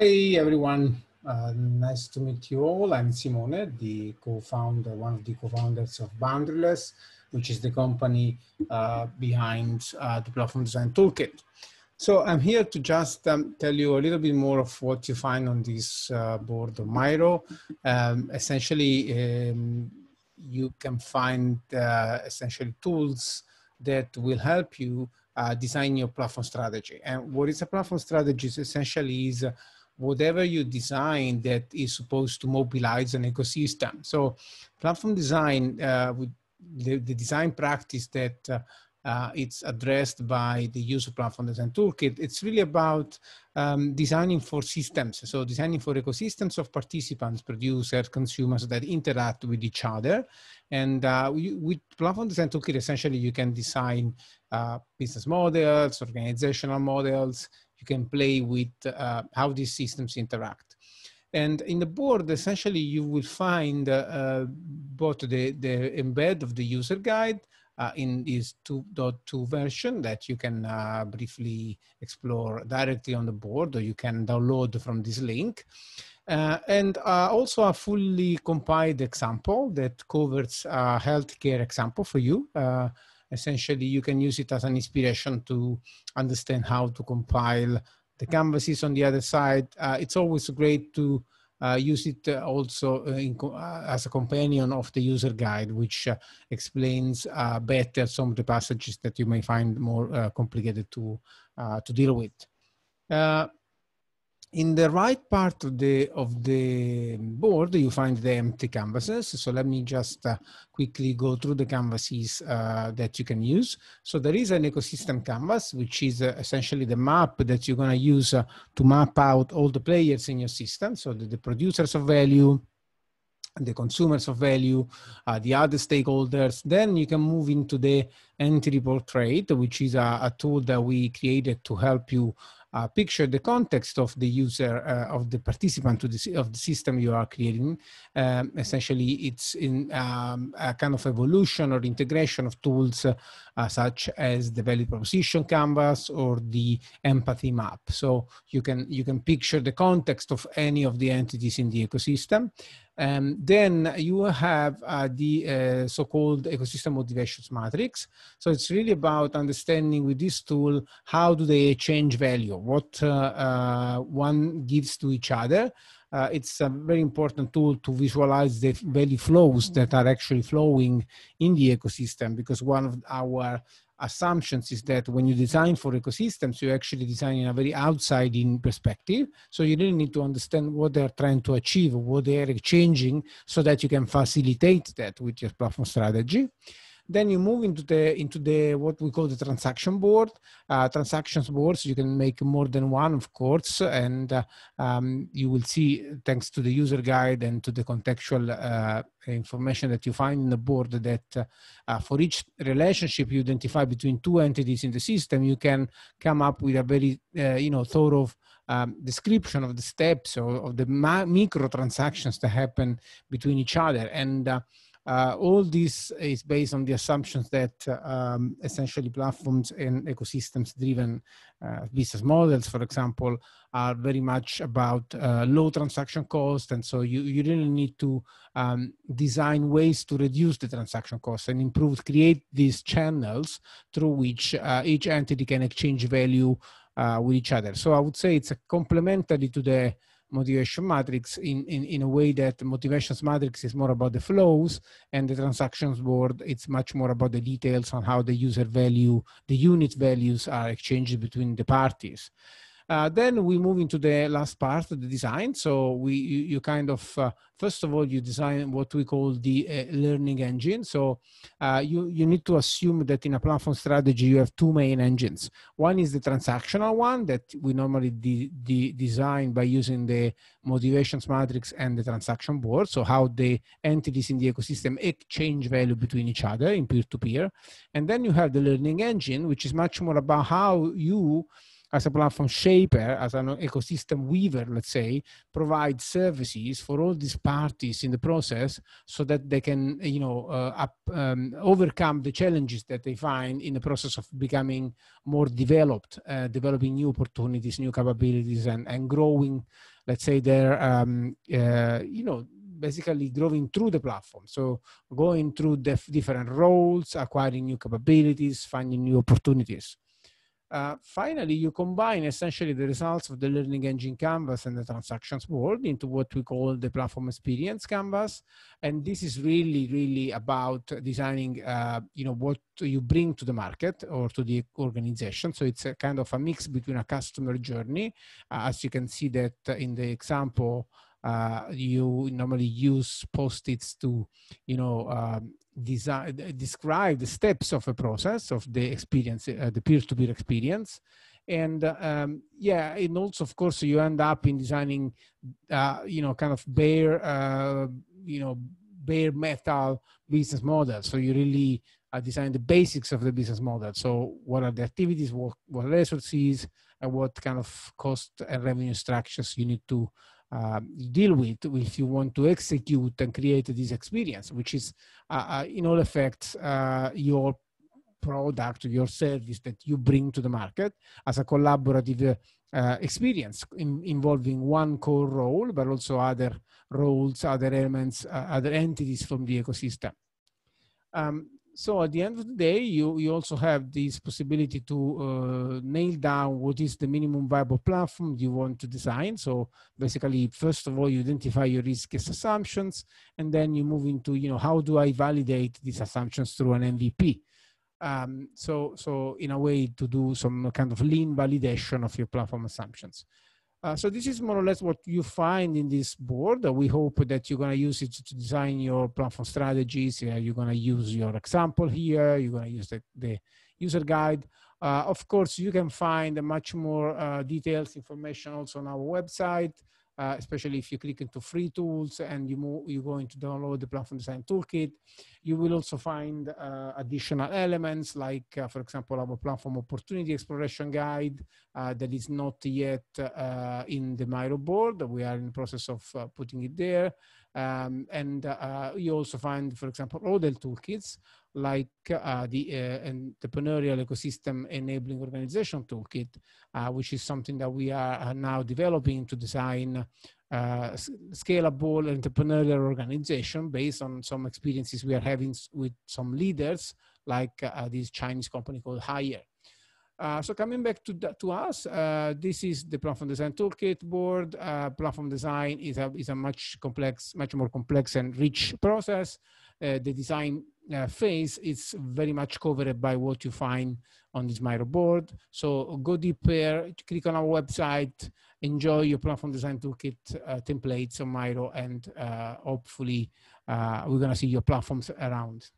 Hey everyone, uh, nice to meet you all. I'm Simone, the co-founder, one of the co-founders of Boundaryless, which is the company uh, behind uh, the Platform Design Toolkit. So I'm here to just um, tell you a little bit more of what you find on this uh, board of Miro. Um, essentially, um, you can find uh, essentially tools that will help you uh, design your platform strategy. And what is a platform strategy essentially is whatever you design that is supposed to mobilize an ecosystem. So platform design, uh, the, the, design practice that uh, uh, it's addressed by the user platform design toolkit, it's really about um, designing for systems. So designing for ecosystems of participants, producers, consumers that interact with each other. And with uh, platform design toolkit, essentially you can design uh, business models, organizational models, you can play with uh, how these systems interact. And in the board, essentially, you will find uh, both the, the embed of the user guide uh, in this 2.2 version that you can uh, briefly explore directly on the board, or you can download from this link. Uh, and uh, also a fully compiled example that covers a healthcare example for you uh, essentially you can use it as an inspiration to understand how to compile the canvases on the other side. Uh, it's always great to uh, use it uh, also uh, uh, as a companion of the user guide, which explains better some of the passages that you may find more complicated to, to deal with in the right part of the, of the board, you find the empty canvases. So let me just uh, quickly go through the canvases uh, that you can use. So there is an ecosystem canvas, which is uh, essentially the map that you're gonna use uh, to map out all the players in your system. So the, the producers of value, the consumers of value, uh, the other stakeholders. Then you can move into the entity portrait, which is a, a, tool that we created to help you uh, picture the context of the user uh, of the participant to the of the system you are creating. Um, essentially, it's in um, a kind of evolution or integration of tools uh, such as the value proposition canvas or the empathy map. So you can you can picture the context of any of the entities in the ecosystem. Um, then you have uh, the uh, so-called ecosystem motivations matrix. So it's really about understanding with this tool how do they change value, what uh, uh one gives to each other. Uh, it's a very important tool to visualize the value flows that are actually flowing in the ecosystem because one of our assumptions is that when you design for ecosystems, you actually design in a very outside in perspective. So you really need to understand what they're trying to achieve, what they're exchanging, so that you can facilitate that with your platform strategy. Then you move into the into the what we call the transaction board. Uh, transactions boards you can make more than one, of course, and uh, um, you will see thanks to the user guide and to the contextual uh, information that you find in the board that uh, uh, for each relationship you identify between two entities in the system, you can come up with a very uh, you know thorough um, description of the steps or of the ma- micro transactions that happen between each other and uh, all this is based on the assumptions that um, essentially platforms and ecosystems driven uh, business models, for example, are very much about uh, low transaction cost. And so you, you really need to um, design ways to reduce the transaction cost and improve, create these channels through which uh, each entity can exchange value uh, with each other. So I would say it's a complementary to the motivation matrix in, in, in a way that motivations matrix is more about the flows and the transactions board it's much more about the details on how the user value the unit values are exchanged between the parties uh, then we move into the last part, the design. So we you, you kind of uh, first of all you design what we call the uh, learning engine. So uh, you you need to assume that in a platform strategy you have two main engines. One is the transactional one that we normally de- de- design by using the motivations matrix and the transaction board. So how the entities in the ecosystem exchange value between each other in peer to peer, and then you have the learning engine, which is much more about how you as a platform shaper, as an ecosystem weaver, let's say, provide services for all these parties in the process so that they can, you know, uh, up, um, overcome the challenges that they find in the process of becoming more developed, uh, developing new opportunities, new capabilities, and, and growing, let's say, their, um, uh, you know, basically growing through the platform. So going through the different roles, acquiring new capabilities, finding new opportunities. Uh, finally, you combine essentially the results of the learning engine canvas and the transactions world into what we call the platform experience canvas. And this is really, really about designing, uh, you know, what you bring to the market or to the organization. So it's a kind of a mix between a customer journey, uh, as you can see that in the example uh, you normally use post-its to, you know, um, design, uh, describe the steps of a process of the experience, uh, the peer-to-peer experience. And uh, um, yeah, and also of course you end up in designing, uh, you know, kind of bare, uh, you know, bare metal business model. So you really design the basics of the business model. So what are the activities, what, what resources, and what kind of cost and revenue structures you need to um, deal with if you want to execute and create this experience, which is uh, uh in all effects uh, your product, your service that you bring to the market as a collaborative uh, experience in, involving one core role, but also other roles, other elements, other entities from the ecosystem. Um, so at the end of the day, you, you also have this possibility to uh, nail down what is the minimum viable platform you want to design. So basically, first of all, you identify your riskiest assumptions, and then you move into, you know, how do I validate these assumptions through an MVP? Um, so, so in a way, to do some kind of lean validation of your platform assumptions. Uh, so this is more or less what you find in this board. We hope that you're going to use it to design your platform strategies. You're going to use your example here. You're going to use the, the user guide. Uh, of course, you can find much more uh, details information also on our website uh, especially if you click into free tools and you move, you go into download the platform design toolkit. You will also find uh, additional elements like, uh, for example, our platform opportunity exploration guide uh, that is not yet uh, in the Miro board. We are in the process of uh, putting it there. Um, and uh, uh, you also find, for example, other toolkits like uh, the uh, entrepreneurial ecosystem enabling organization toolkit, uh, which is something that we are uh, now developing to design scalable entrepreneurial organization based on some experiences we are having with some leaders, like this Chinese company called Hire. Uh, so coming back to the, to us, uh, this is the platform design toolkit board. Uh, platform design is a is a much complex, much more complex and rich process. Uh, the design uh, phase is very much covered by what you find on this Miro board. So go deeper, click on our website, enjoy your platform design toolkit templates on Miro, and hopefully we're gonna see your platforms around.